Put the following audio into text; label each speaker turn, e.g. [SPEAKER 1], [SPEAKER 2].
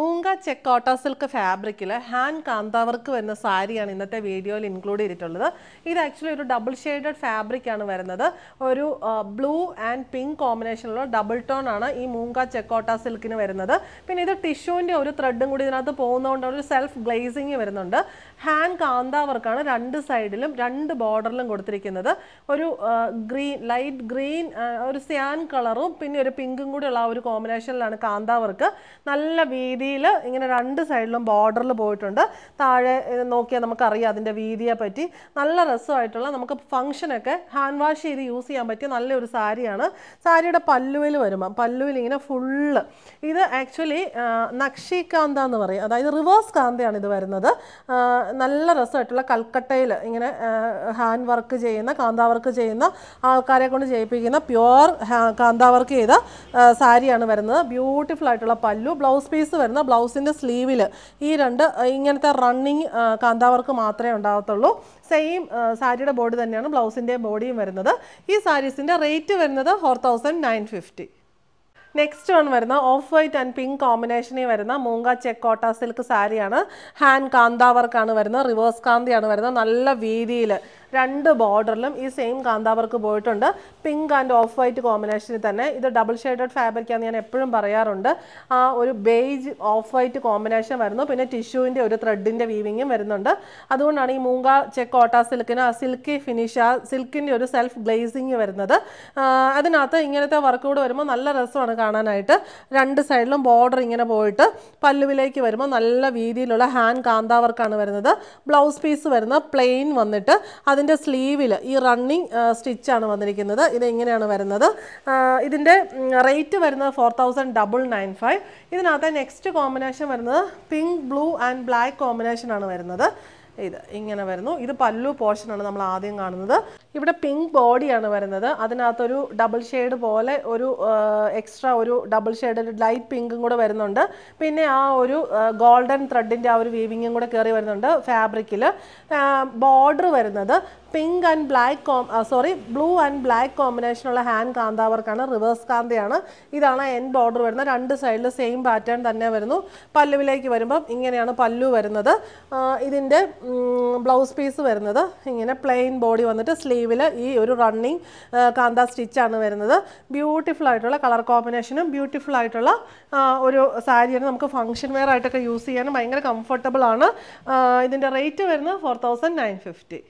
[SPEAKER 1] മൂങ്ക check Kota silk ഫാബ്രിക്കിൽ hand kantha work വരുന്ന സാരിയാണ് ഇന്നത്തെ വീഡിയോയിൽ ഇൻക്ലൂഡ് ചെയ്തിട്ടുള്ളത് ഇത് ആക്ച്വലി ഒരു ഡബിൾ ഷെയ്ഡഡ് ഫാബ്രിക്കാണ് വരുന്നത് ഒരു ബ്ലൂ ആൻഡ് പിങ്ക് കോമ്പിനേഷനിലുള്ള ഡബിൾ ടോൺ ആണ് ഈ മൂങ്ക ചെക്കോട്ട സിൽക്കിന് വരുന്നത് പിന്നെ ഇത് ടിഷ്യൂവിൻ്റെ ഒരു ത്രെഡും കൂടി ഇതിനകത്ത് പോകുന്നതുകൊണ്ട് ഒരു സെൽഫ് ഗ്ലേസിങ് വരുന്നുണ്ട് ഹാൻഡ് കാന്ത വർക്കാണ് രണ്ട് സൈഡിലും രണ്ട് ബോർഡറിലും കൊടുത്തിരിക്കുന്നത് ഒരു ഗ്രീൻ ലൈറ്റ് ഗ്രീൻ ഒരു സ്യാൻ കളറും പിന്നെ ഒരു പിങ്കും കൂടിയുള്ള ആ ഒരു കോമ്പിനേഷനിലാണ് കാന്ത വർക്ക് നല്ല വീതി വീതിയിൽ ഇങ്ങനെ രണ്ട് സൈഡിലും ബോർഡറിൽ പോയിട്ടുണ്ട് താഴെ നോക്കിയാൽ നമുക്കറിയാം അതിൻ്റെ വീതിയെ പറ്റി നല്ല രസമായിട്ടുള്ള നമുക്ക് ഫംഗ്ഷനൊക്കെ ഹാൻഡ് വാഷ് ചെയ്ത് യൂസ് ചെയ്യാൻ പറ്റിയ നല്ലൊരു സാരിയാണ് സാരിയുടെ പല്ലുവിൽ വരുമ്പം പല്ലുവിൽ ഇങ്ങനെ ഫുള്ള് ഇത് ആക്ച്വലി നക്ഷി എന്ന് പറയും അതായത് റിവേഴ്സ് കാന്തയാണ് ഇത് വരുന്നത് നല്ല രസമായിട്ടുള്ള കൽക്കട്ടയിൽ ഇങ്ങനെ ഹാൻഡ് വർക്ക് ചെയ്യുന്ന കാന്ത വർക്ക് ചെയ്യുന്ന ആൾക്കാരെ കൊണ്ട് ചെയ്യിപ്പിക്കുന്ന പ്യുവർ കാന്ത വർക്ക് ചെയ്ത സാരിയാണ് വരുന്നത് ബ്യൂട്ടിഫുൾ ആയിട്ടുള്ള പല്ലു ബ്ലൗസ് പീസ് വരുന്നത് വരുന്ന ബ്ലൗസിൻ്റെ സ്ലീവിൽ ഈ രണ്ട് ഇങ്ങനത്തെ റണ്ണിങ് കാന്താവർക്ക് മാത്രമേ ഉണ്ടാകത്തുള്ളൂ സെയിം സാരിയുടെ ബോഡി തന്നെയാണ് ബ്ലൗസിൻ്റെ ബോഡിയും വരുന്നത് ഈ സാരീസിൻ്റെ റേറ്റ് വരുന്നത് ഫോർ നെക്സ്റ്റ് വൺ വരുന്ന ഓഫ് വൈറ്റ് ആൻഡ് പിങ്ക് കോമ്പിനേഷനിൽ വരുന്ന മൂങ്ക ചെക്കോട്ട സിൽക്ക് സാരിയാണ് ഹാൻഡ് കാന്താവർക്കാണ് വരുന്നത് റിവേഴ്സ് കാന്തിയാണ് വരുന്നത് നല്ല വീതിയിൽ രണ്ട് ബോർഡറിലും ഈ സെയിം കാന്താവർക്ക് പോയിട്ടുണ്ട് പിങ്ക് ആൻഡ് ഓഫ് വൈറ്റ് കോമ്പിനേഷനിൽ തന്നെ ഇത് ഡബിൾ ഷെയ്ഡഡ് ഫാബ്രിക്കാന്ന് ഞാൻ എപ്പോഴും പറയാറുണ്ട് ആ ഒരു ബേജ് ഓഫ് വൈറ്റ് കോമ്പിനേഷൻ വരുന്നു പിന്നെ ടിഷ്യൂവിൻ്റെ ഒരു ത്രെഡിൻ്റെ വീവിങ്ങും വരുന്നുണ്ട് അതുകൊണ്ടാണ് ഈ മൂങ്ക ചെക്ക് ഓട്ടാ സിൽക്കിന് ആ സിൽക്കി ഫിനിഷ് ആ സിൽക്കിൻ്റെ ഒരു സെൽഫ് ഗ്ലേസിങ് വരുന്നത് അതിനകത്ത് ഇങ്ങനത്തെ വർക്ക് കൂടെ വരുമ്പോൾ നല്ല രസമാണ് കാണാനായിട്ട് രണ്ട് സൈഡിലും ബോർഡർ ഇങ്ങനെ പോയിട്ട് പല്ലുവിലേക്ക് വരുമ്പോൾ നല്ല വീതിയിലുള്ള ഹാൻഡ് കാന്താവർക്കാണ് വരുന്നത് ബ്ലൗസ് പീസ് വരുന്ന പ്ലെയിൻ വന്നിട്ട് അത് അതിൻ്റെ സ്ലീവിൽ ഈ റണ്ണിങ് സ്റ്റിച്ചാണ് വന്നിരിക്കുന്നത് ഇത് വരുന്നത് ഇതിൻ്റെ റേറ്റ് വരുന്നത് four thousand double nine five ഇതിനകത്ത് നെക്സ്റ്റ് കോമ്പിനേഷൻ വരുന്നത് പിങ്ക് ബ്ലൂ ആൻഡ് ബ്ലാക്ക് കോമ്പിനേഷനാണ് വരുന്നത് ഇത് ഇങ്ങനെ വരുന്നു ഇത് പല്ലു പോർഷനാണ് നമ്മൾ ആദ്യം കാണുന്നത് ഇവിടെ പിങ്ക് ബോഡിയാണ് വരുന്നത് അതിനകത്തൊരു ഡബിൾ ഷെയ്ഡ് പോലെ ഒരു എക്സ്ട്രാ ഒരു ഡബിൾ ഷെയ്ഡ് ഒരു ലൈറ്റ് പിങ്കും കൂടെ വരുന്നുണ്ട് പിന്നെ ആ ഒരു ഗോൾഡൻ ത്രെഡിൻ്റെ ആ ഒരു വീവിങ്ങും കൂടെ കയറി വരുന്നുണ്ട് ഫാബ്രിക്കിൽ ബോർഡർ വരുന്നത് പിങ്ക് ആൻഡ് ബ്ലാക്ക് കോം സോറി ബ്ലൂ ആൻഡ് ബ്ലാക്ക് കോമ്പിനേഷനുള്ള ഹാൻഡ് കാന്താവർക്കാണ് റിവേഴ്സ് കാന്തയാണ് ഇതാണ് എൻ ബോർഡർ വരുന്നത് രണ്ട് സൈഡിൽ സെയിം പാറ്റേൺ തന്നെ വരുന്നു പല്ലുവിലേക്ക് വരുമ്പം ഇങ്ങനെയാണ് പല്ലു വരുന്നത് ഇതിൻ്റെ ബ്ലൗസ് പീസ് വരുന്നത് ഇങ്ങനെ പ്ലെയിൻ ബോഡി വന്നിട്ട് സ്ലീവിൽ ഈ ഒരു റണ്ണിങ് കാന്ത സ്റ്റിച്ചാണ് വരുന്നത് ബ്യൂട്ടിഫുൾ ആയിട്ടുള്ള കളർ കോമ്പിനേഷനും ബ്യൂട്ടിഫുൾ ആയിട്ടുള്ള ഒരു സാരിയാണ് നമുക്ക് ഫംഗ്ഷൻ വെയർ ആയിട്ടൊക്കെ യൂസ് ചെയ്യാനും ഭയങ്കര കംഫർട്ടബിൾ ആണ് ഇതിൻ്റെ റേറ്റ് വരുന്നത് ഫോർ തൗസൻഡ് നയൻ ഫിഫ്റ്റി